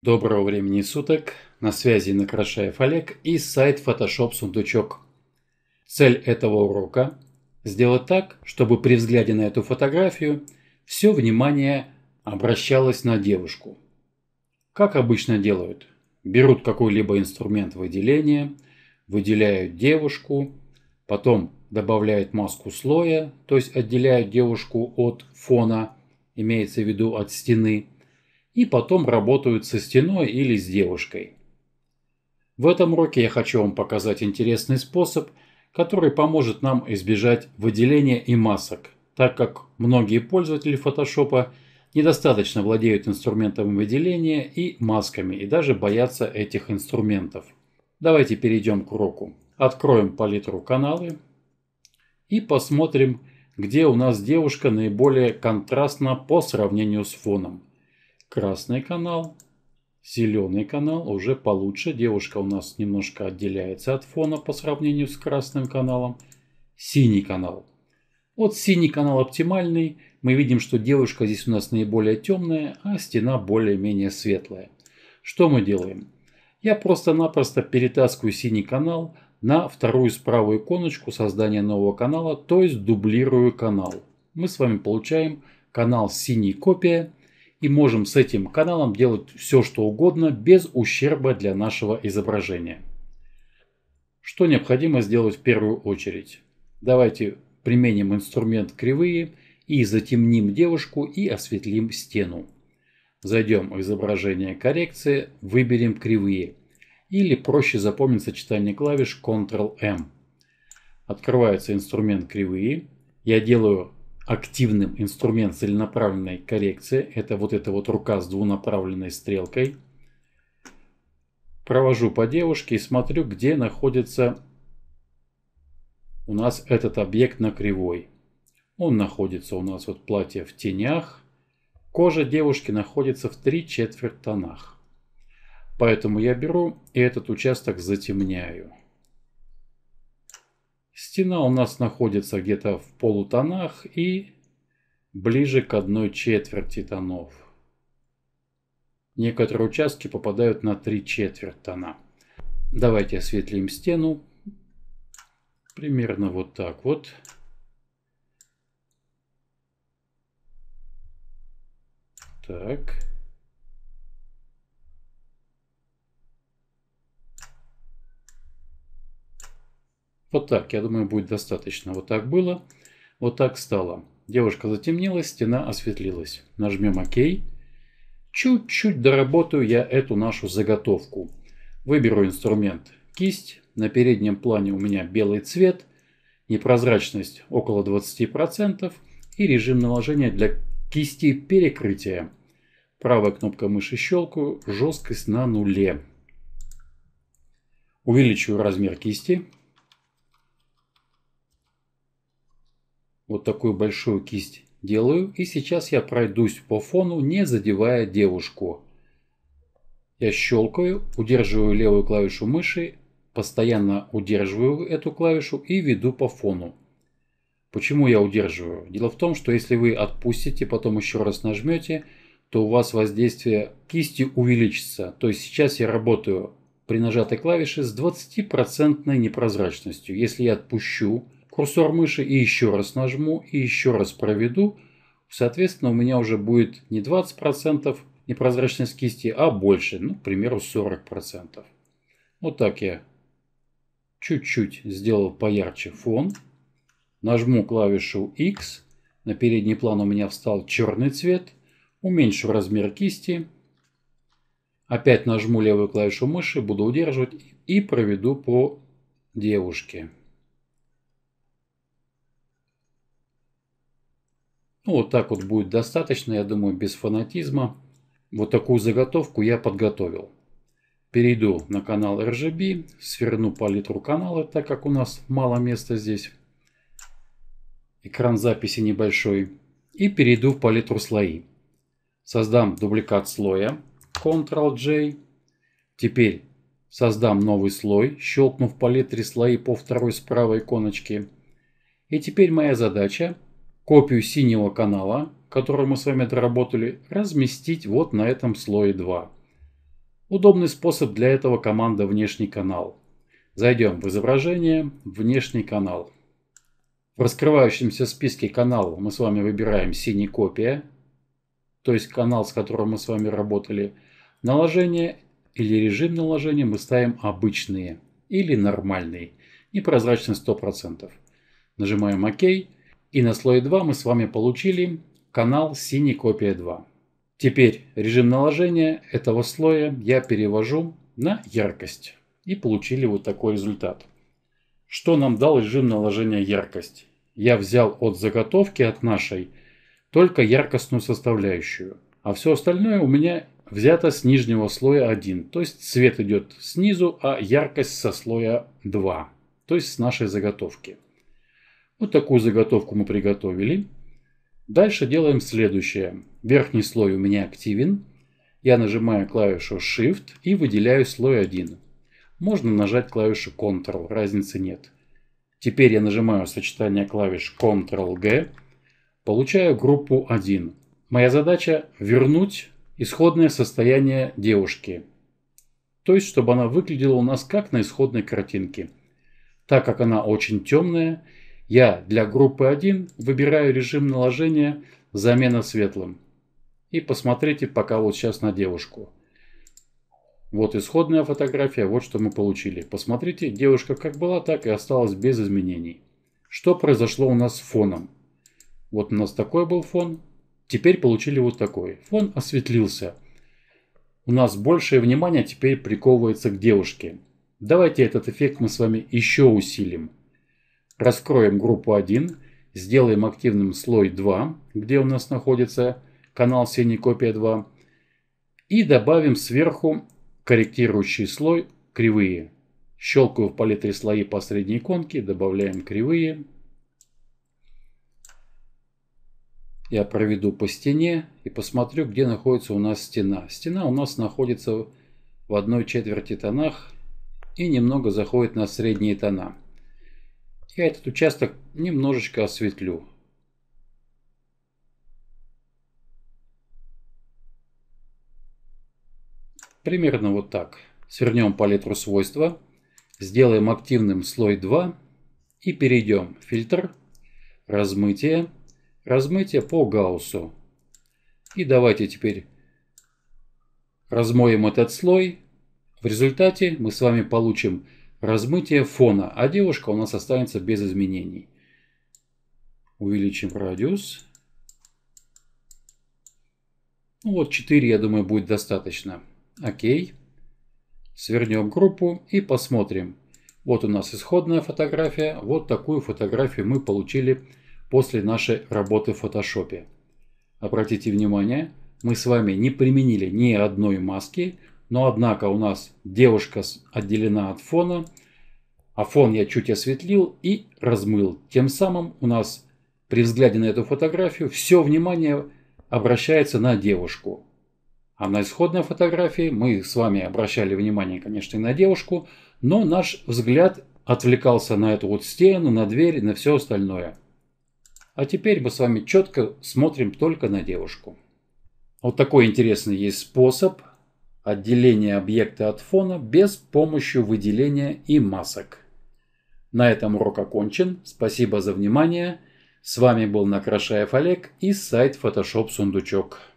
Доброго времени суток, на связи Накрашаев Олег и сайт Photoshop Сундучок. Цель этого урока – сделать так, чтобы при взгляде на эту фотографию все внимание обращалось на девушку. Как обычно делают? Берут какой-либо инструмент выделения, выделяют девушку, потом добавляют маску слоя, то есть отделяют девушку от фона, имеется в виду от стены – и потом работают со стеной или с девушкой. В этом уроке я хочу вам показать интересный способ, который поможет нам избежать выделения и масок, так как многие пользователи Photoshop недостаточно владеют инструментом выделения и масками и даже боятся этих инструментов. Давайте перейдем к уроку. Откроем палитру каналы и посмотрим, где у нас девушка наиболее контрастна по сравнению с фоном красный канал, зеленый канал уже получше. Девушка у нас немножко отделяется от фона по сравнению с красным каналом. Синий канал. Вот синий канал оптимальный. Мы видим, что девушка здесь у нас наиболее темная, а стена более-менее светлая. Что мы делаем? Я просто-напросто перетаскиваю синий канал на вторую справа иконочку создания нового канала, то есть дублирую канал. Мы с вами получаем канал синий копия и можем с этим каналом делать все что угодно без ущерба для нашего изображения. Что необходимо сделать в первую очередь? Давайте применим инструмент кривые и затемним девушку и осветлим стену. Зайдем в изображение коррекции, выберем кривые. Или проще запомнить сочетание клавиш Ctrl-M. Открывается инструмент кривые. Я делаю активным инструмент целенаправленной коррекции. Это вот эта вот рука с двунаправленной стрелкой. Провожу по девушке и смотрю, где находится у нас этот объект на кривой. Он находится у нас вот платье в тенях. Кожа девушки находится в 3 четверть тонах. Поэтому я беру и этот участок затемняю. Стена у нас находится где-то в полутонах и ближе к одной четверти тонов. Некоторые участки попадают на три четверть тона. Давайте осветлим стену. Примерно вот так вот. Так. Вот так, я думаю, будет достаточно. Вот так было, вот так стало. Девушка затемнилась, стена осветлилась. Нажмем ОК. Чуть-чуть доработаю я эту нашу заготовку. Выберу инструмент кисть. На переднем плане у меня белый цвет, непрозрачность около 20% и режим наложения для кисти перекрытия. Правая кнопка мыши щелкаю, жесткость на нуле. Увеличиваю размер кисти, вот такую большую кисть делаю. И сейчас я пройдусь по фону, не задевая девушку. Я щелкаю, удерживаю левую клавишу мыши, постоянно удерживаю эту клавишу и веду по фону. Почему я удерживаю? Дело в том, что если вы отпустите, потом еще раз нажмете, то у вас воздействие кисти увеличится. То есть сейчас я работаю при нажатой клавише с 20% непрозрачностью. Если я отпущу, курсор мыши и еще раз нажму, и еще раз проведу, соответственно, у меня уже будет не 20% непрозрачность кисти, а больше, ну, к примеру, 40%. Вот так я чуть-чуть сделал поярче фон. Нажму клавишу X. На передний план у меня встал черный цвет. Уменьшу размер кисти. Опять нажму левую клавишу мыши, буду удерживать и проведу по девушке. Ну, вот так вот будет достаточно, я думаю, без фанатизма. Вот такую заготовку я подготовил. Перейду на канал RGB, сверну палитру канала, так как у нас мало места здесь. Экран записи небольшой. И перейду в палитру слои. Создам дубликат слоя. Ctrl-J. Теперь создам новый слой, щелкнув палитре слои по второй справа иконочки. И теперь моя задача Копию синего канала, который мы с вами доработали, разместить вот на этом слое 2. Удобный способ для этого команда «Внешний канал». Зайдем в изображение «Внешний канал». В раскрывающемся списке каналов мы с вами выбираем «Синий копия», то есть канал, с которым мы с вами работали. Наложение или режим наложения мы ставим «Обычные» или «Нормальный», непрозрачность 100%. Нажимаем «Ок». И на слое 2 мы с вами получили канал синий копия 2. Теперь режим наложения этого слоя я перевожу на яркость. И получили вот такой результат. Что нам дал режим наложения яркость? Я взял от заготовки, от нашей, только яркостную составляющую. А все остальное у меня взято с нижнего слоя 1. То есть цвет идет снизу, а яркость со слоя 2. То есть с нашей заготовки. Вот такую заготовку мы приготовили. Дальше делаем следующее. Верхний слой у меня активен. Я нажимаю клавишу Shift и выделяю слой 1. Можно нажать клавишу Ctrl, разницы нет. Теперь я нажимаю сочетание клавиш Ctrl-G, получаю группу 1. Моя задача вернуть исходное состояние девушки. То есть, чтобы она выглядела у нас как на исходной картинке. Так как она очень темная, я для группы 1 выбираю режим наложения замена светлым. И посмотрите пока вот сейчас на девушку. Вот исходная фотография, вот что мы получили. Посмотрите, девушка как была, так и осталась без изменений. Что произошло у нас с фоном? Вот у нас такой был фон, теперь получили вот такой. Фон осветлился. У нас большее внимание теперь приковывается к девушке. Давайте этот эффект мы с вами еще усилим. Раскроем группу 1, сделаем активным слой 2, где у нас находится канал синий копия 2. И добавим сверху корректирующий слой кривые. Щелкаю в палитре слои по средней иконке, добавляем кривые. Я проведу по стене и посмотрю, где находится у нас стена. Стена у нас находится в одной четверти тонах и немного заходит на средние тона. Я этот участок немножечко осветлю. Примерно вот так. Свернем палитру свойства, сделаем активным слой 2 и перейдем в фильтр, размытие, размытие по гауссу. И давайте теперь размоем этот слой. В результате мы с вами получим размытие фона, а девушка у нас останется без изменений. Увеличим радиус. Ну вот 4, я думаю, будет достаточно. Окей. Свернем группу и посмотрим. Вот у нас исходная фотография. Вот такую фотографию мы получили после нашей работы в фотошопе. Обратите внимание, мы с вами не применили ни одной маски, но однако у нас девушка отделена от фона, а фон я чуть осветлил и размыл. Тем самым у нас при взгляде на эту фотографию все внимание обращается на девушку. А на исходной фотографии мы с вами обращали внимание, конечно, и на девушку, но наш взгляд отвлекался на эту вот стену, на дверь, на все остальное. А теперь мы с вами четко смотрим только на девушку. Вот такой интересный есть способ отделение объекта от фона без помощи выделения и масок. На этом урок окончен. Спасибо за внимание. С вами был Накрашаев Олег и сайт Photoshop Сундучок.